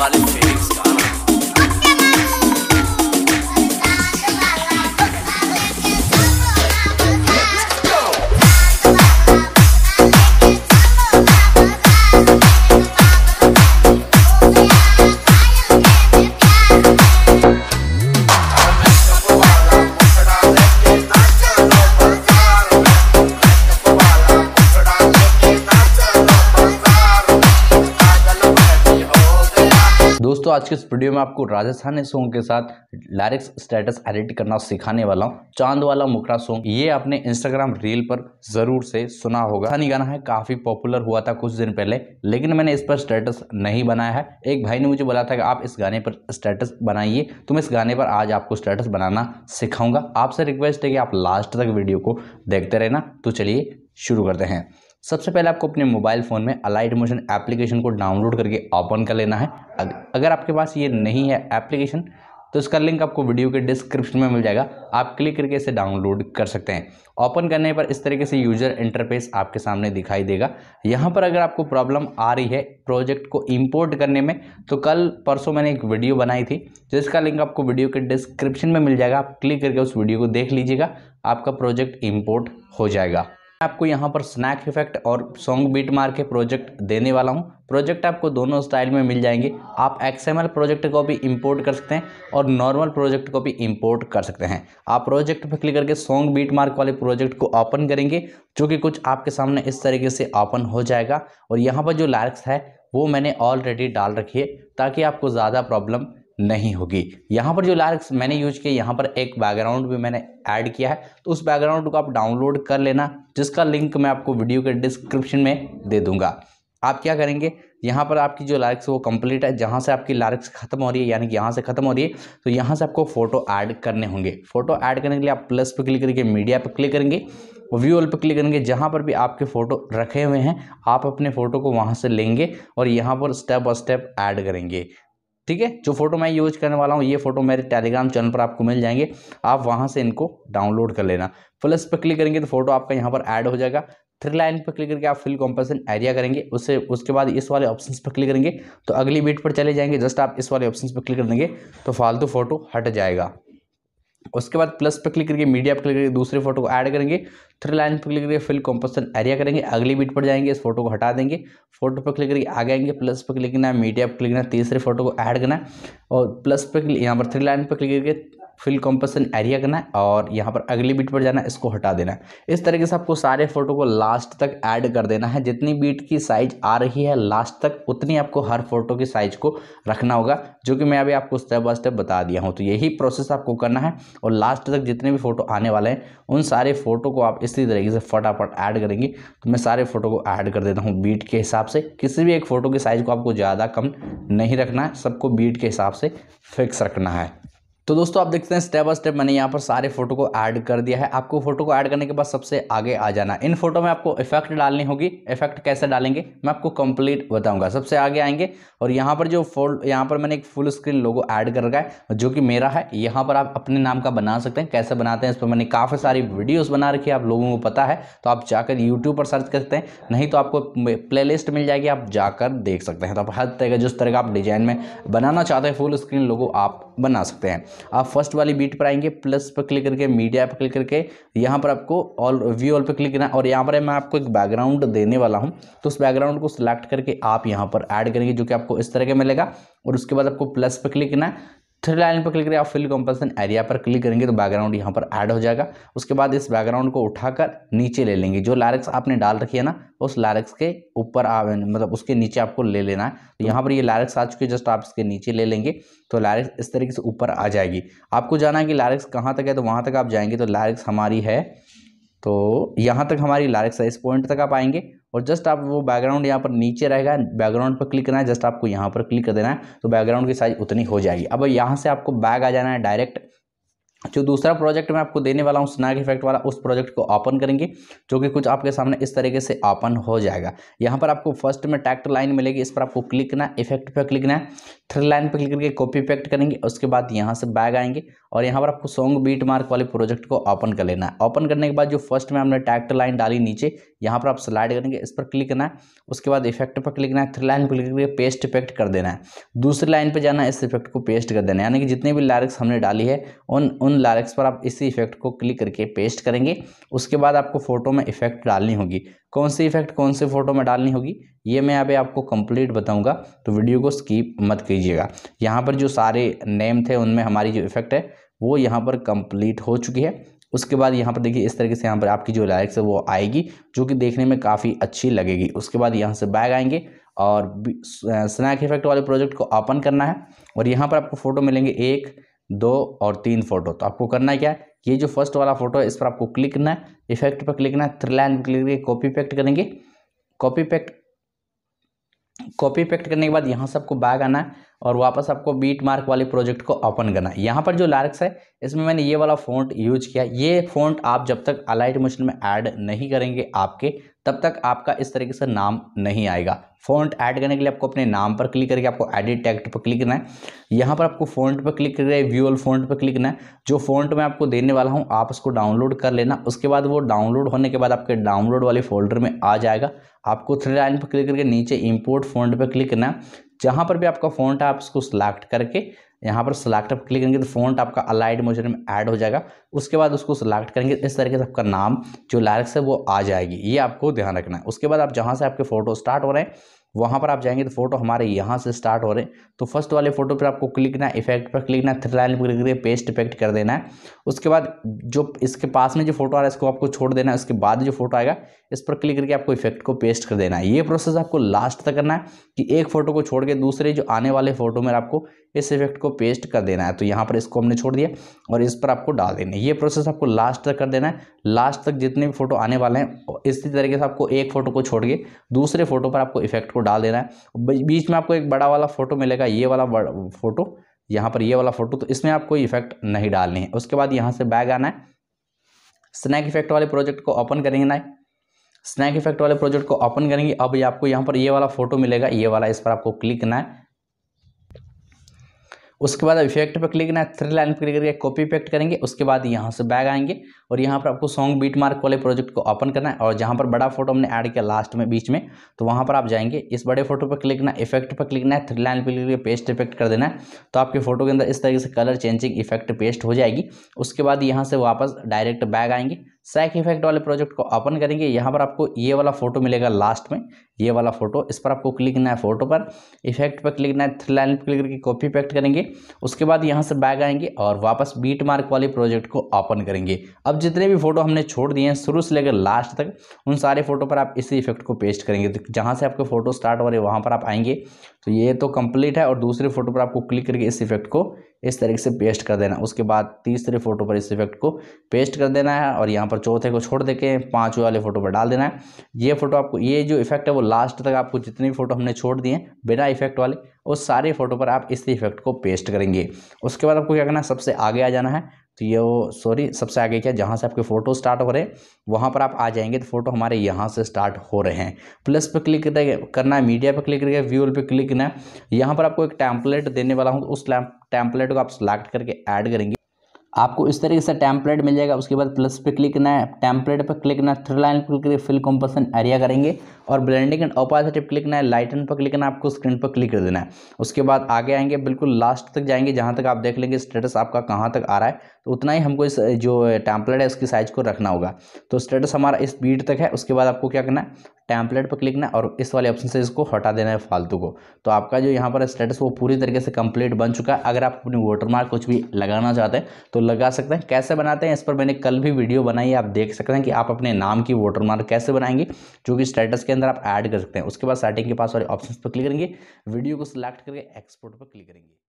animal in Phoenix. दोस्तों आज के इस वीडियो में आपको राजस्थानी सॉन्ग के साथ लैरिक्स स्टेटस एडिट करना सिखाने वाला हूँ चांद वाला मुकरा सॉन्ग ये आपने इंस्टाग्राम रील पर जरूर से सुना होगा राजस्थानी गाना है काफी पॉपुलर हुआ था कुछ दिन पहले लेकिन मैंने इस पर स्टेटस नहीं बनाया है एक भाई ने मुझे बोला था कि आप इस गाने पर स्टेटस बनाइए तो मैं इस गाने पर आज आपको स्टेटस बनाना सिखाऊंगा आपसे रिक्वेस्ट है कि आप लास्ट तक वीडियो को देखते रहना तो चलिए शुरू करते हैं सबसे पहले आपको अपने मोबाइल फ़ोन में अलाइट मोशन एप्लीकेशन को डाउनलोड करके ओपन कर लेना है अगर आपके पास ये नहीं है एप्लीकेशन तो इसका लिंक आपको वीडियो के डिस्क्रिप्शन में मिल जाएगा आप क्लिक करके इसे डाउनलोड कर सकते हैं ओपन करने पर इस तरीके से यूज़र इंटरफेस आपके सामने दिखाई देगा यहाँ पर अगर आपको प्रॉब्लम आ रही है प्रोजेक्ट को इंपोर्ट करने में तो कल परसों मैंने एक वीडियो बनाई थी जिसका लिंक आपको वीडियो के डिस्क्रिप्शन में मिल जाएगा आप क्लिक करके उस वीडियो को देख लीजिएगा आपका प्रोजेक्ट इम्पोर्ट हो जाएगा आपको यहाँ पर स्नैक इफेक्ट और सॉन्ग बीट मार के प्रोजेक्ट देने वाला हूँ प्रोजेक्ट आपको दोनों स्टाइल में मिल जाएंगे आप एक्सएमएल प्रोजेक्ट को भी इंपोर्ट कर सकते हैं और नॉर्मल प्रोजेक्ट को भी इंपोर्ट कर सकते हैं आप प्रोजेक्ट पर क्लिक करके सॉन्ग बीट मार्क वाले प्रोजेक्ट को ओपन करेंगे जो कि कुछ आपके सामने इस तरीके से ओपन हो जाएगा और यहाँ पर जो लार्क्स है वो मैंने ऑलरेडी डाल रखी है ताकि आपको ज़्यादा प्रॉब्लम नहीं होगी यहाँ पर जो लार्क मैंने यूज किया यहाँ पर एक बैकग्राउंड भी मैंने ऐड किया है तो उस बैकग्राउंड को आप डाउनलोड कर लेना जिसका लिंक मैं आपको वीडियो के डिस्क्रिप्शन में दे दूंगा आप क्या करेंगे यहाँ पर आपकी जो लार्क्स वो कंप्लीट है जहाँ से आपकी लार्क्स खत्म हो रही है यानी कि यहाँ से खत्म हो रही है तो यहाँ से आपको फोटो ऐड करने होंगे फोटो ऐड करने के लिए आप प्लस पर क्लिक करके मीडिया पर क्लिक करेंगे व्यू ऑल पर क्लिक करेंगे जहाँ पर भी आपके फ़ोटो रखे हुए हैं आप अपने फ़ोटो को वहाँ से लेंगे और यहाँ पर स्टेप बाय स्टेप ऐड करेंगे ठीक है जो फोटो मैं यूज करने वाला हूँ ये फोटो मेरे टेलीग्राम चैनल पर आपको मिल जाएंगे आप वहां से इनको डाउनलोड कर लेना प्लस पर क्लिक करेंगे तो फोटो आपका यहाँ पर ऐड हो जाएगा थ्री लाइन पर क्लिक करके आप फिल कॉम्पेसन एरिया करेंगे उससे उसके बाद इस वाले ऑप्शन पर क्लिक करेंगे तो अगली बीट पर चले जाएंगे जस्ट आप इस वाले ऑप्शन पर क्लिक कर देंगे तो फालतू फोटो हट जाएगा उसके बाद प्लस पर क्लिक करके मीडिया पर क्लिक करके दूसरे फोटो को ऐड करेंगे थ्री लाइन पर क्लिक करके फिल कॉम्पोजिशन एरिया करेंगे अगली बीट पर जाएंगे इस फोटो को हटा देंगे फोटो पर क्लिक करके आ जाएंगे प्लस पर क्लिक करना मीडिया पर क्लिक करना तीसरे फोटो को ऐड करना और प्लस पर यहाँ पर थ्री लाइन पर क्लिक करके फिल कंपसन एरिया करना है और यहाँ पर अगली बीट पर जाना है इसको हटा देना है इस तरीके से आपको सारे फोटो को लास्ट तक ऐड कर देना है जितनी बीट की साइज आ रही है लास्ट तक उतनी आपको हर फोटो की साइज को रखना होगा जो कि मैं अभी आपको स्टेप बाय स्टेप बता दिया हूँ तो यही प्रोसेस आपको करना है और लास्ट तक जितने भी फोटो आने वाले हैं उन सारे फोटो को आप इसी तरीके से फटाफट ऐड करेंगे तो मैं सारे फोटो को ऐड कर देता हूँ बीट के हिसाब से किसी भी एक फ़ोटो की साइज़ को आपको ज़्यादा कम नहीं रखना है सबको बीट के हिसाब से फिक्स रखना है तो दोस्तों आप देखते हैं स्टेप बाय स्टेप मैंने यहाँ पर सारे फोटो को ऐड कर दिया है आपको फोटो को ऐड करने के बाद सबसे आगे आ जाना इन फोटो में आपको इफेक्ट डालनी होगी इफेक्ट कैसे डालेंगे मैं आपको कंप्लीट बताऊंगा सबसे आगे आएंगे और यहाँ पर जो फोल्ड यहाँ पर मैंने एक फुल स्क्रीन लोगो ऐड कर रखा है जो कि मेरा है यहाँ पर आप अपने नाम का बना सकते हैं कैसे बनाते हैं इस पर मैंने काफ़ी सारी वीडियोज़ बना रखी है आप लोगों को पता है तो आप जाकर यूट्यूब पर सर्च करते हैं नहीं तो आपको प्ले मिल जाएगी आप जाकर देख सकते हैं तो आप हर तरह जिस तरह का आप डिजाइन में बनाना चाहते हैं फुल स्क्रीन लोगो आप बना सकते हैं आप फर्स्ट वाली बीट पर आएंगे प्लस पर क्लिक करके मीडिया पर क्लिक करके यहाँ पर आपको ऑल व्यू ऑल पर क्लिक करना है और यहाँ पर मैं आपको एक बैकग्राउंड देने वाला हूँ तो उस बैकग्राउंड को सिलेक्ट करके आप यहाँ पर ऐड करेंगे जो कि आपको इस तरह का मिलेगा और उसके बाद आपको प्लस पर क्लिक करना है थ्री लाइन पर क्लिक करें आप फिल कंपल्सन एरिया पर क्लिक करेंगे तो बैकग्राउंड यहाँ पर ऐड हो जाएगा उसके बाद इस बैकग्राउंड को उठाकर नीचे ले लेंगे जो लारेक्स आपने डाल रखी है ना उस लारेक्स के ऊपर मतलब उसके नीचे आपको ले लेना है तो यहाँ पर ये लारेक्स आ चुकी है जस्ट आप इसके नीचे ले लेंगे तो लारेक्स इस तरीके से ऊपर आ जाएगी आपको जाना है कि लारेक्स कहाँ तक है तो वहाँ तक आप जाएंगे तो लारेक्स हमारी है तो यहाँ तक हमारी लारेक्स है इस पॉइंट तक आप आएंगे और जस्ट आप वो बैकग्राउंड यहाँ पर नीचे रहेगा बैकग्राउंड पर क्लिक करना है जस्ट आपको यहाँ पर क्लिक कर देना है तो बैकग्राउंड की साइज उतनी हो जाएगी अब यहाँ से आपको बैग आ जाना है डायरेक्ट जो दूसरा प्रोजेक्ट मैं आपको देने वाला हूँ स्नैक इफेक्ट वाला उस प्रोजेक्ट को ओपन करेंगे जो कि कुछ आपके सामने इस तरीके से ओपन हो जाएगा यहाँ पर आपको फर्स्ट में टैक्ट लाइन मिलेगी इस पर आपको क्लिक करना इफेक्ट पर क्लिक करना है थ्री लाइन पर क्लिक करके कॉपी इफेक्ट करेंगे उसके बाद यहाँ से बैग आएंगे और यहाँ पर आपको सॉन्ग बीट मार्क वाले प्रोजेक्ट को ओपन कर लेना है ओपन करने के बाद जो फर्स्ट में हमने टैक्ट लाइन डाली नीचे यहाँ पर आप स्लाइड करेंगे इस पर क्लिक करना है उसके बाद इफेक्ट पर क्लिक करना है थ्री लाइन पर क्लिक करके पेस्ट इफेक्ट कर देना है दूसरी लाइन पर जाना है इस इफेक्ट को पेस्ट कर देना है यानी कि जितने भी लारिक्स हमने डाली है उन उन लारिक्स पर आप इसी इफेक्ट को क्लिक करके पेस्ट करेंगे उसके बाद आपको फोटो में इफेक्ट डालनी होगी कौन सी इफेक्ट कौन से फोटो में डालनी होगी ये मैं यहाँ पे आपको कंप्लीट बताऊंगा तो वीडियो को स्कीप मत कीजिएगा यहाँ पर जो सारे नेम थे उनमें हमारी जो इफेक्ट है वो यहाँ पर कंप्लीट हो चुकी है उसके बाद यहाँ पर देखिए इस तरीके से यहाँ पर आपकी जो लाइक्स है वो आएगी जो कि देखने में काफ़ी अच्छी लगेगी उसके बाद यहाँ से बैग आएंगे और स्नैक इफेक्ट वाले प्रोजेक्ट को ओपन करना है और यहाँ पर आपको फ़ोटो मिलेंगे एक दो और तीन फोटो तो आपको करना क्या है ये जो फर्स्ट वाला फोटो है इस पर आपको क्लिक करना है इफेक्ट पर क्लिक करना है थ्री लाइन पर क्लिक करिए कॉपी पेक्ट करेंगे कॉपी पेक्ट कॉपी पेक्ट करने के बाद यहाँ से आपको बैग आना है और वापस आपको बीट मार्क वाले प्रोजेक्ट को ओपन करना है यहाँ पर जो लार्क्स है इसमें मैंने ये वाला फ़ॉन्ट यूज किया ये फ़ॉन्ट आप जब तक अलाइट मशीन में ऐड नहीं करेंगे आपके तब तक आपका इस तरीके से नाम नहीं आएगा फ़ॉन्ट ऐड करने के लिए आपको अपने नाम पर क्लिक करके आपको एडिट टैक्ट पर क्लिक करना है यहाँ पर आपको फ़ॉन्ट पर क्लिक करके व्यूअल फ़ॉन्ट पर क्लिक करना है जो फ़ॉन्ट मैं आपको देने वाला हूँ आप उसको डाउनलोड कर लेना उसके बाद वो डाउनलोड होने के बाद आपके डाउनलोड वाले फोल्डर में आ जाएगा आपको थ्री लाइन पर क्लिक करके नीचे इंपोर्ट फोन पर क्लिक करना जहाँ पर भी आपका फोन है आप उसको सिलेक्ट करके यहाँ पर सिलेक्ट आप क्लिक करेंगे तो फॉन्ट आपका अलाइड मोशन में ऐड हो जाएगा उसके बाद उसको सिलेक्ट करेंगे इस तरीके से आपका नाम जो लायरक्स है वो आ जाएगी ये आपको ध्यान रखना है उसके बाद आप जहाँ से आपके फ़ोटो स्टार्ट हो रहे हैं वहाँ पर आप जाएंगे तो फोटो हमारे यहाँ से स्टार्ट हो रहे हैं तो फर्स्ट वाले फोटो पर आपको क्लिक करना है इफेक्ट पर क्लिक करना है थ्री लाइन पर क्लिक करके पेस्ट इफेक्ट कर देना है उसके बाद जो इसके पास में जो फोटो आ रहा है इसको आपको छोड़ देना है उसके बाद जो फोटो आएगा इस पर क्लिक करके आपको इफेक्ट को पेस्ट कर देना है ये प्रोसेस आपको लास्ट तक करना है कि एक फ़ोटो को छोड़ के दूसरे जो आने वाले फ़ोटो में आपको इस इफेक्ट को पेस्ट कर देना है तो यहाँ पर इसको हमने छोड़ दिया और इस पर आपको डाल देना है ये प्रोसेस आपको लास्ट तक कर देना है लास्ट तक जितने भी फोटो आने वाले हैं इसी तरीके से आपको एक फ़ोटो को छोड़ के दूसरे फोटो पर आपको इफेक्ट को डाल देना है बीच में आपको एक बड़ा वाला फ़ोटो मिलेगा ये वाला फ़ोटो यहाँ पर ये वाला फ़ोटो तो इसमें आपको इफेक्ट नहीं डालनी है उसके बाद यहाँ से बैग आना है स्नैक इफेक्ट वाले प्रोजेक्ट को ओपन करेंगे ना स्नैक इफेक्ट वाले प्रोजेक्ट को ओपन करेंगे अब आपको यहाँ पर ये वाला फोटो मिलेगा ये वाला इस पर आपको क्लिक करना है उसके बाद इफेक्ट पर क्लिक करना है थ्री लाइन पर क्लिक करके कॉपी इफेक्ट करेंगे उसके बाद यहाँ से बैग आएंगे और यहाँ पर आपको सॉन्ग बीट मार्क वाले प्रोजेक्ट को ओपन करना है और जहाँ पर बड़ा फोटो हमने ऐड किया लास्ट में बीच में तो वहाँ पर आप जाएंगे इस बड़े फोटो पर क्लिक करना इफेक्ट पर क्लिक करना है थ्री लाइन पर क्लिक करके पेस्ट इफेक्ट कर देना है तो आपके फोटो के अंदर इस तरीके से कलर चेंजिंग इफेक्ट पेस्ट हो जाएगी उसके बाद यहाँ से वापस डायरेक्ट बैग आएंगे सैक इफेक्ट वाले प्रोजेक्ट को ओपन करेंगे यहाँ पर आपको ये वाला फोटो मिलेगा लास्ट में ये वाला फोटो इस पर आपको क्लिक करना है फोटो पर इफेक्ट पर क्लिक करना है थ्री लाइन पर क्लिक करके कॉपी पेक्ट करेंगे उसके बाद यहाँ से बैग आएंगे और वापस बीट मार्क वाले प्रोजेक्ट को ओपन करेंगे अब जितने भी फोटो हमने छोड़ दिए हैं शुरू से लेकर लास्ट तक उन सारे फोटो पर आप इसी इफेक्ट को पेस्ट करेंगे तो जहाँ से आपके फोटो स्टार्ट हो रहे वहाँ पर आप आएंगे तो ये तो कंप्लीट है और दूसरे फोटो पर आपको क्लिक करके इस इफेक्ट को इस तरीके से पेस्ट कर देना उसके बाद तीसरे फोटो पर इस इफेक्ट को पेस्ट कर देना है और यहाँ पर चौथे को छोड़ दे के पाँचवें वाले फोटो पर डाल देना है ये फोटो आपको ये जो इफेक्ट है वो लास्ट तक आपको जितने भी फोटो हमने छोड़ दिए बिना इफेक्ट वाले उस सारे फोटो पर आप इस इफेक्ट को पेस्ट करेंगे उसके बाद आपको क्या करना है सबसे आगे आ जाना है तो ये वो सॉरी सबसे आगे क्या जहाँ से आपके फ़ोटो स्टार्ट हो रहे हैं वहाँ पर आप आ जाएंगे तो फोटो हमारे यहाँ से स्टार्ट हो रहे हैं प्लस पे क्लिक करना है मीडिया पे क्लिक करके व्यूअल पे क्लिक करना है यहाँ पर आपको एक टैंपलेट देने वाला हूँ उस टैंपलेट को आप सिलेक्ट करके ऐड करेंगे आपको इस तरीके से टैंपलेट मिल जाएगा उसके बाद प्लस पे क्लिक करना है टैंपलेट पर क्लिक करना है थ्री लाइन पर क्लिक फिल कॉम्पोसन एरिया करेंगे और ब्लेंडिंग एंड ऑपोजिटिव क्लिक करना है लाइटन पर क्लिक करना है आपको स्क्रीन पर क्लिक कर देना है उसके बाद आगे आएंगे बिल्कुल लास्ट तक जाएंगे जहाँ तक आप देख लेंगे स्टेटस आपका कहाँ तक आ रहा है तो उतना ही हमको इस जो टैंपलेट है उसकी साइज़ को रखना होगा तो स्टेटस हमारा इस बीट तक है उसके बाद आपको क्या करना है टैम्पलेट पर क्लिक ना और इस वाले ऑप्शन से इसको हटा देना है फालतू को तो आपका जो यहाँ पर स्टेटस वो पूरी तरीके से कंप्लीट बन चुका है अगर आप अपनी वाटर मार्क कुछ भी लगाना चाहते हैं तो लगा सकते हैं कैसे बनाते हैं इस पर मैंने कल भी वीडियो बनाई आप देख सकते हैं कि आप अपने नाम की वाटर मार्क कैसे बनाएंगे जो कि स्टेटस के अंदर आप ऐड कर सकते हैं उसके बाद सेटिंग के पास वाले ऑप्शन पर क्लिक करेंगे वीडियो को सिलेक्ट करके एक्सपोर्ट पर क्लिक करेंगे